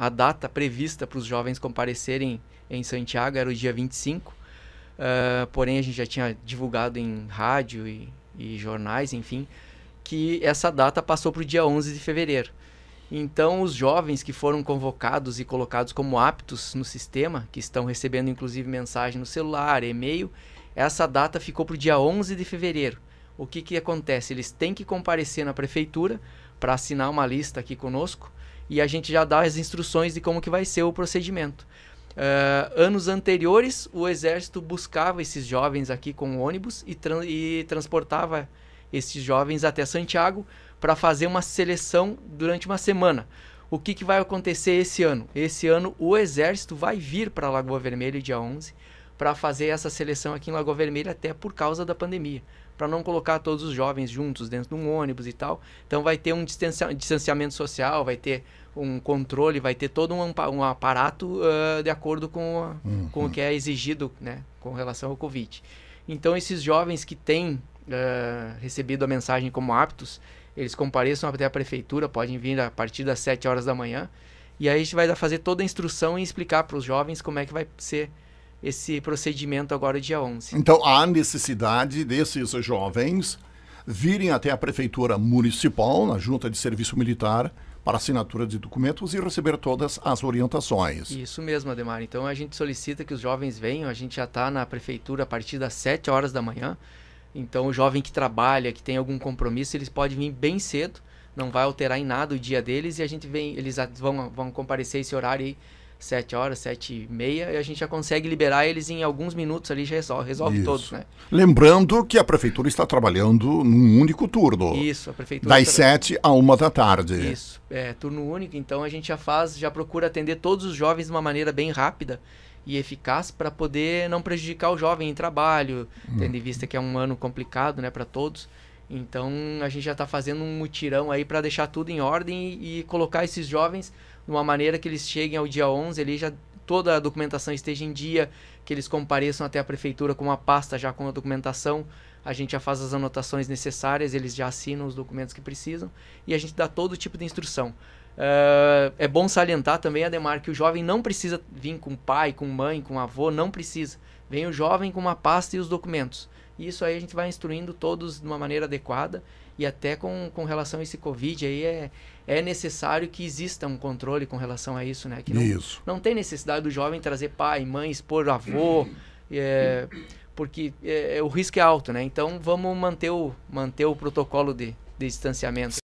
A data prevista para os jovens comparecerem em Santiago era o dia 25, uh, porém a gente já tinha divulgado em rádio e, e jornais, enfim, que essa data passou para o dia 11 de fevereiro. Então, os jovens que foram convocados e colocados como aptos no sistema, que estão recebendo inclusive mensagem no celular, e-mail, essa data ficou para o dia 11 de fevereiro. O que, que acontece? Eles têm que comparecer na prefeitura para assinar uma lista aqui conosco e a gente já dá as instruções de como que vai ser o procedimento. Uh, anos anteriores, o exército buscava esses jovens aqui com ônibus e, tra e transportava esses jovens até Santiago para fazer uma seleção durante uma semana. O que, que vai acontecer esse ano? Esse ano o exército vai vir para Lagoa Vermelha dia 11 para fazer essa seleção aqui em Lagoa Vermelha, até por causa da pandemia. Para não colocar todos os jovens juntos dentro de um ônibus e tal. Então vai ter um distanciamento social, vai ter um controle, vai ter todo um, um aparato uh, de acordo com, a, uhum. com o que é exigido né, com relação ao Covid. Então, esses jovens que têm uh, recebido a mensagem como aptos, eles compareçam até a prefeitura, podem vir a partir das 7 horas da manhã. E aí a gente vai fazer toda a instrução e explicar para os jovens como é que vai ser esse procedimento agora dia 11. Então há necessidade desses jovens virem até a prefeitura municipal, na junta de serviço militar, para assinatura de documentos e receber todas as orientações. Isso mesmo, Ademar. Então a gente solicita que os jovens venham, a gente já está na prefeitura a partir das 7 horas da manhã. Então o jovem que trabalha, que tem algum compromisso, eles podem vir bem cedo, não vai alterar em nada o dia deles e a gente vem, eles vão, vão comparecer esse horário aí sete horas, sete e meia, e a gente já consegue liberar eles em alguns minutos ali, já resolve, resolve todos, né? Lembrando que a prefeitura está trabalhando num único turno. Isso, a prefeitura. Das sete à uma da tarde. Isso, é turno único, então a gente já faz, já procura atender todos os jovens de uma maneira bem rápida e eficaz para poder não prejudicar o jovem em trabalho, hum. tendo em hum. vista que é um ano complicado, né, para todos. Então a gente já está fazendo um mutirão aí para deixar tudo em ordem e, e, colocar esses jovens de uma maneira que eles cheguem ao dia 11 ali já toda a documentação esteja em dia, que eles compareçam até a prefeitura com uma pasta já com a documentação. A gente já faz as anotações necessárias, eles já assinam os documentos que precisam e a gente dá todo tipo de instrução. Uh, é bom salientar também, Ademar, que o jovem não precisa vir com pai, com mãe, com avô, não precisa. Vem o jovem com uma pasta e os documentos. E isso aí a gente vai instruindo todos de uma maneira adequada. E até com, com relação a esse Covid aí, é, é necessário que exista um controle com relação a isso, né? Que não, isso. não tem necessidade do jovem trazer pai, mãe, expor avô, é, porque é, o risco é alto, né? Então vamos manter o, manter o protocolo de, de distanciamento.